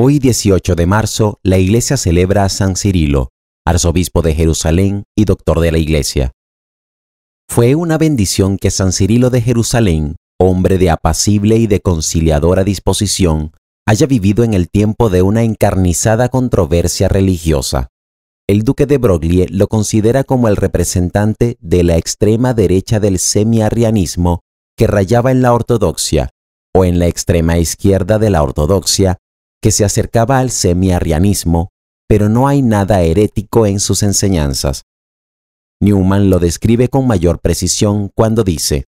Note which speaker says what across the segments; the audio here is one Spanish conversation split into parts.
Speaker 1: Hoy 18 de marzo, la Iglesia celebra a San Cirilo, arzobispo de Jerusalén y doctor de la Iglesia. Fue una bendición que San Cirilo de Jerusalén, hombre de apacible y de conciliadora disposición, haya vivido en el tiempo de una encarnizada controversia religiosa. El duque de Broglie lo considera como el representante de la extrema derecha del semiarrianismo que rayaba en la ortodoxia, o en la extrema izquierda de la ortodoxia que se acercaba al semiarrianismo, pero no hay nada herético en sus enseñanzas. Newman lo describe con mayor precisión cuando dice,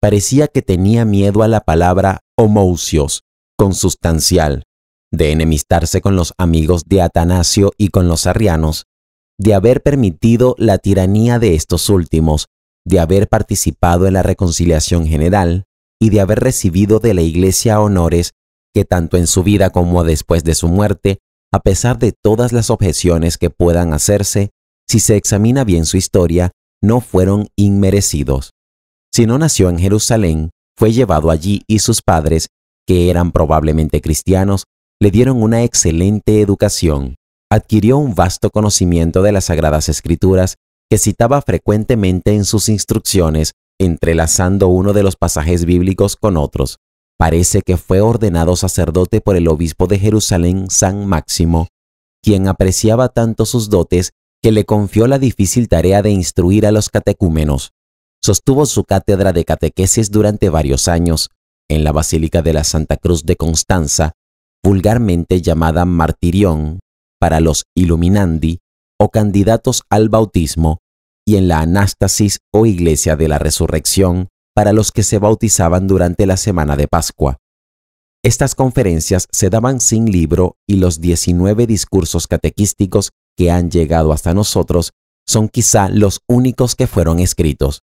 Speaker 1: parecía que tenía miedo a la palabra homousios, consustancial, de enemistarse con los amigos de Atanasio y con los arrianos, de haber permitido la tiranía de estos últimos, de haber participado en la reconciliación general y de haber recibido de la Iglesia honores que tanto en su vida como después de su muerte, a pesar de todas las objeciones que puedan hacerse, si se examina bien su historia, no fueron inmerecidos. Si no nació en Jerusalén, fue llevado allí y sus padres, que eran probablemente cristianos, le dieron una excelente educación. Adquirió un vasto conocimiento de las Sagradas Escrituras que citaba frecuentemente en sus instrucciones, entrelazando uno de los pasajes bíblicos con otros. Parece que fue ordenado sacerdote por el obispo de Jerusalén, San Máximo, quien apreciaba tanto sus dotes que le confió la difícil tarea de instruir a los catecúmenos. Sostuvo su cátedra de catequesis durante varios años en la Basílica de la Santa Cruz de Constanza, vulgarmente llamada Martirión para los Illuminandi o candidatos al bautismo, y en la Anástasis o Iglesia de la Resurrección para los que se bautizaban durante la semana de Pascua. Estas conferencias se daban sin libro y los 19 discursos catequísticos que han llegado hasta nosotros son quizá los únicos que fueron escritos.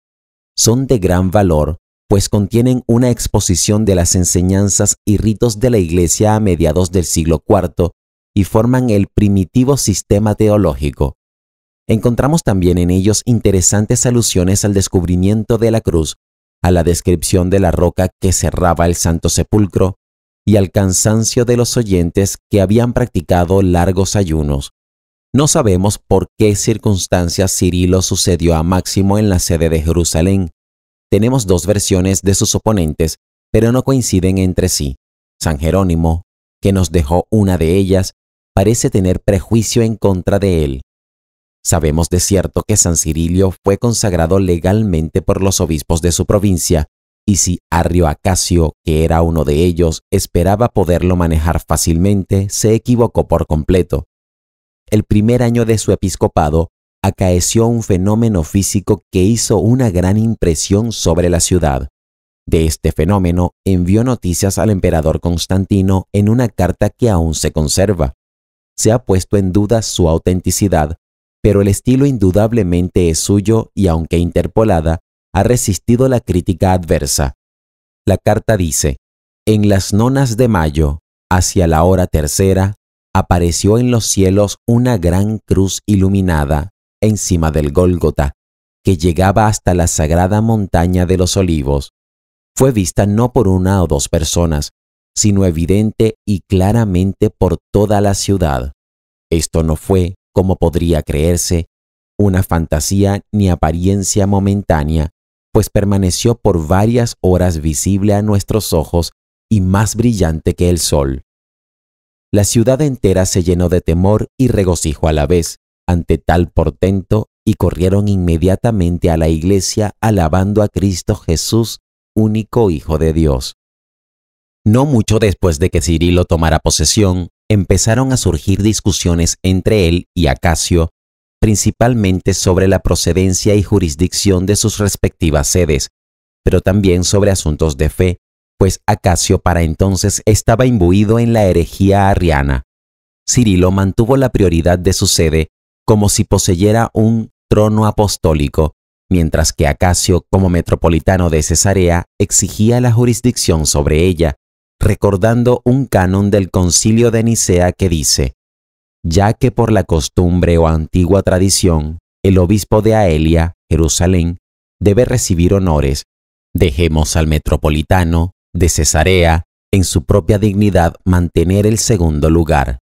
Speaker 1: Son de gran valor, pues contienen una exposición de las enseñanzas y ritos de la Iglesia a mediados del siglo IV y forman el primitivo sistema teológico. Encontramos también en ellos interesantes alusiones al descubrimiento de la cruz a la descripción de la roca que cerraba el santo sepulcro y al cansancio de los oyentes que habían practicado largos ayunos. No sabemos por qué circunstancias Cirilo sucedió a Máximo en la sede de Jerusalén. Tenemos dos versiones de sus oponentes, pero no coinciden entre sí. San Jerónimo, que nos dejó una de ellas, parece tener prejuicio en contra de él. Sabemos de cierto que San Cirilio fue consagrado legalmente por los obispos de su provincia, y si Arrio Acacio, que era uno de ellos, esperaba poderlo manejar fácilmente, se equivocó por completo. El primer año de su episcopado acaeció un fenómeno físico que hizo una gran impresión sobre la ciudad. De este fenómeno envió noticias al emperador Constantino en una carta que aún se conserva. Se ha puesto en duda su autenticidad, pero el estilo indudablemente es suyo y aunque interpolada, ha resistido la crítica adversa. La carta dice, en las nonas de mayo, hacia la hora tercera, apareció en los cielos una gran cruz iluminada encima del Gólgota, que llegaba hasta la sagrada montaña de los olivos. Fue vista no por una o dos personas, sino evidente y claramente por toda la ciudad. Esto no fue, como podría creerse, una fantasía ni apariencia momentánea, pues permaneció por varias horas visible a nuestros ojos y más brillante que el sol. La ciudad entera se llenó de temor y regocijo a la vez ante tal portento y corrieron inmediatamente a la iglesia alabando a Cristo Jesús, único Hijo de Dios. No mucho después de que Cirilo tomara posesión, empezaron a surgir discusiones entre él y Acacio, principalmente sobre la procedencia y jurisdicción de sus respectivas sedes, pero también sobre asuntos de fe, pues Acacio para entonces estaba imbuido en la herejía arriana. Cirilo mantuvo la prioridad de su sede como si poseyera un trono apostólico, mientras que Acacio, como metropolitano de Cesarea, exigía la jurisdicción sobre ella, recordando un canon del concilio de Nicea que dice, ya que por la costumbre o antigua tradición, el obispo de Aelia, Jerusalén, debe recibir honores, dejemos al metropolitano, de Cesarea, en su propia dignidad mantener el segundo lugar.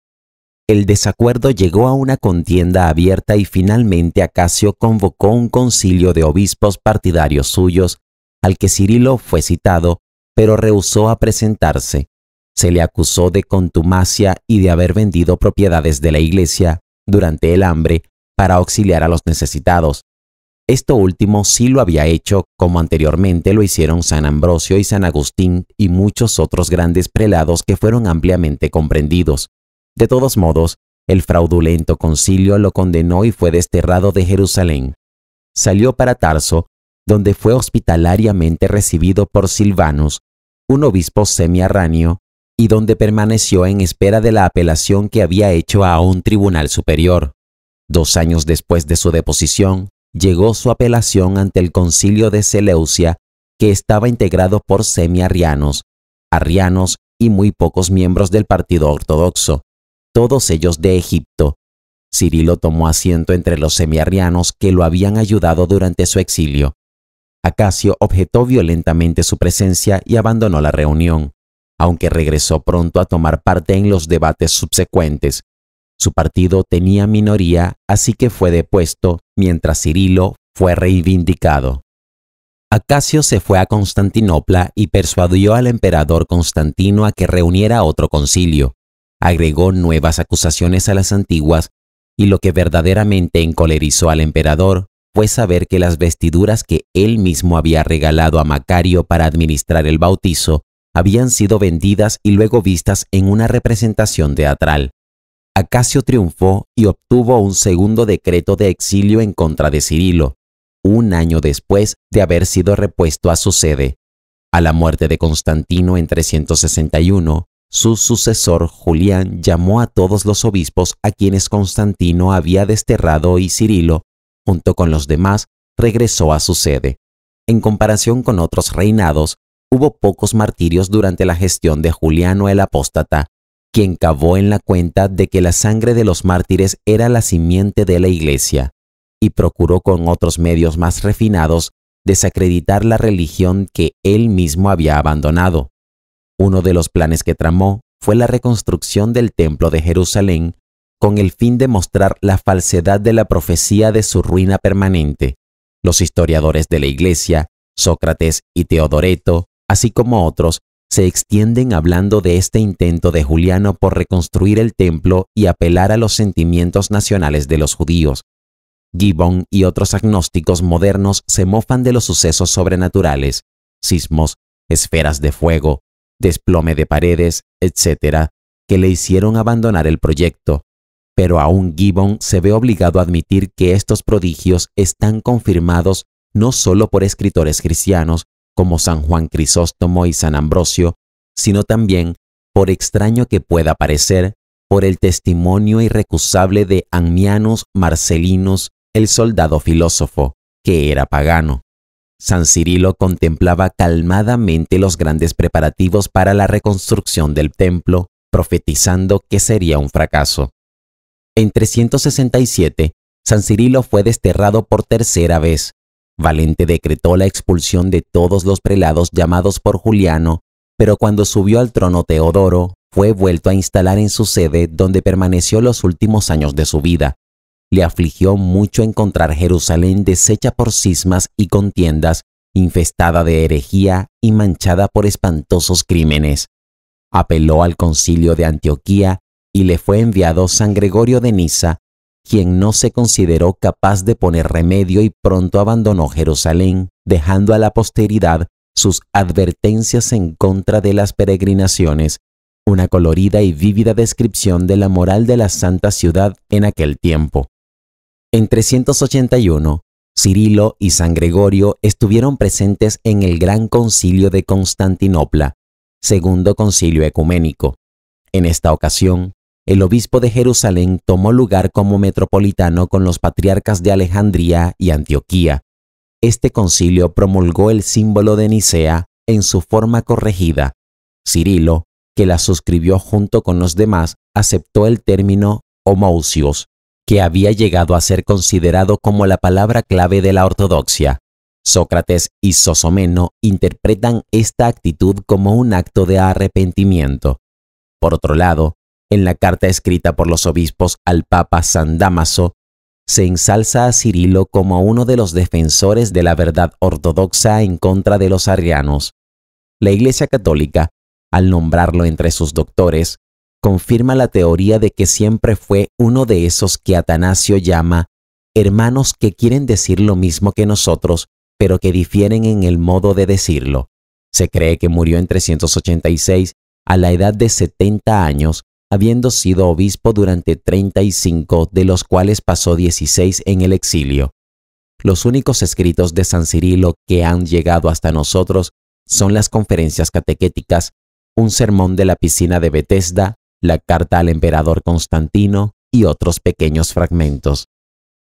Speaker 1: El desacuerdo llegó a una contienda abierta y finalmente Acacio convocó un concilio de obispos partidarios suyos, al que Cirilo fue citado pero rehusó a presentarse. Se le acusó de contumacia y de haber vendido propiedades de la iglesia durante el hambre para auxiliar a los necesitados. Esto último sí lo había hecho, como anteriormente lo hicieron San Ambrosio y San Agustín y muchos otros grandes prelados que fueron ampliamente comprendidos. De todos modos, el fraudulento concilio lo condenó y fue desterrado de Jerusalén. Salió para Tarso, donde fue hospitalariamente recibido por Silvanus, un obispo semiarráneo, y donde permaneció en espera de la apelación que había hecho a un tribunal superior. Dos años después de su deposición, llegó su apelación ante el concilio de Seleucia, que estaba integrado por semiarrianos, arrianos y muy pocos miembros del partido ortodoxo, todos ellos de Egipto. Cirilo tomó asiento entre los semiarrianos que lo habían ayudado durante su exilio Acasio objetó violentamente su presencia y abandonó la reunión, aunque regresó pronto a tomar parte en los debates subsecuentes. Su partido tenía minoría, así que fue depuesto, mientras Cirilo fue reivindicado. Acasio se fue a Constantinopla y persuadió al emperador Constantino a que reuniera otro concilio. Agregó nuevas acusaciones a las antiguas y lo que verdaderamente encolerizó al emperador fue saber que las vestiduras que él mismo había regalado a Macario para administrar el bautizo habían sido vendidas y luego vistas en una representación teatral. Acacio triunfó y obtuvo un segundo decreto de exilio en contra de Cirilo, un año después de haber sido repuesto a su sede. A la muerte de Constantino en 361, su sucesor Julián llamó a todos los obispos a quienes Constantino había desterrado y Cirilo junto con los demás, regresó a su sede. En comparación con otros reinados, hubo pocos martirios durante la gestión de Juliano el Apóstata, quien cavó en la cuenta de que la sangre de los mártires era la simiente de la Iglesia, y procuró con otros medios más refinados desacreditar la religión que él mismo había abandonado. Uno de los planes que tramó fue la reconstrucción del Templo de Jerusalén con el fin de mostrar la falsedad de la profecía de su ruina permanente. Los historiadores de la Iglesia, Sócrates y Teodoreto, así como otros, se extienden hablando de este intento de Juliano por reconstruir el templo y apelar a los sentimientos nacionales de los judíos. Gibbon y otros agnósticos modernos se mofan de los sucesos sobrenaturales, sismos, esferas de fuego, desplome de paredes, etc., que le hicieron abandonar el proyecto, pero aún Gibbon se ve obligado a admitir que estos prodigios están confirmados no solo por escritores cristianos como San Juan Crisóstomo y San Ambrosio, sino también, por extraño que pueda parecer, por el testimonio irrecusable de Anmianus Marcelinus, el soldado filósofo, que era pagano. San Cirilo contemplaba calmadamente los grandes preparativos para la reconstrucción del templo, profetizando que sería un fracaso. En 367, San Cirilo fue desterrado por tercera vez. Valente decretó la expulsión de todos los prelados llamados por Juliano, pero cuando subió al trono Teodoro, fue vuelto a instalar en su sede donde permaneció los últimos años de su vida. Le afligió mucho encontrar Jerusalén deshecha por cismas y contiendas, infestada de herejía y manchada por espantosos crímenes. Apeló al concilio de Antioquía y le fue enviado San Gregorio de Niza, quien no se consideró capaz de poner remedio y pronto abandonó Jerusalén, dejando a la posteridad sus advertencias en contra de las peregrinaciones, una colorida y vívida descripción de la moral de la santa ciudad en aquel tiempo. En 381, Cirilo y San Gregorio estuvieron presentes en el Gran Concilio de Constantinopla, segundo concilio ecuménico. En esta ocasión, el obispo de Jerusalén tomó lugar como metropolitano con los patriarcas de Alejandría y Antioquía. Este concilio promulgó el símbolo de Nicea en su forma corregida. Cirilo, que la suscribió junto con los demás, aceptó el término homousios, que había llegado a ser considerado como la palabra clave de la ortodoxia. Sócrates y Sosomeno interpretan esta actitud como un acto de arrepentimiento. Por otro lado, en la carta escrita por los obispos al Papa San Damaso, se ensalza a Cirilo como uno de los defensores de la verdad ortodoxa en contra de los arrianos. La Iglesia Católica, al nombrarlo entre sus doctores, confirma la teoría de que siempre fue uno de esos que Atanasio llama hermanos que quieren decir lo mismo que nosotros, pero que difieren en el modo de decirlo. Se cree que murió en 386 a la edad de 70 años habiendo sido obispo durante 35, de los cuales pasó 16 en el exilio. Los únicos escritos de San Cirilo que han llegado hasta nosotros son las conferencias catequéticas, un sermón de la piscina de Bethesda, la carta al emperador Constantino y otros pequeños fragmentos.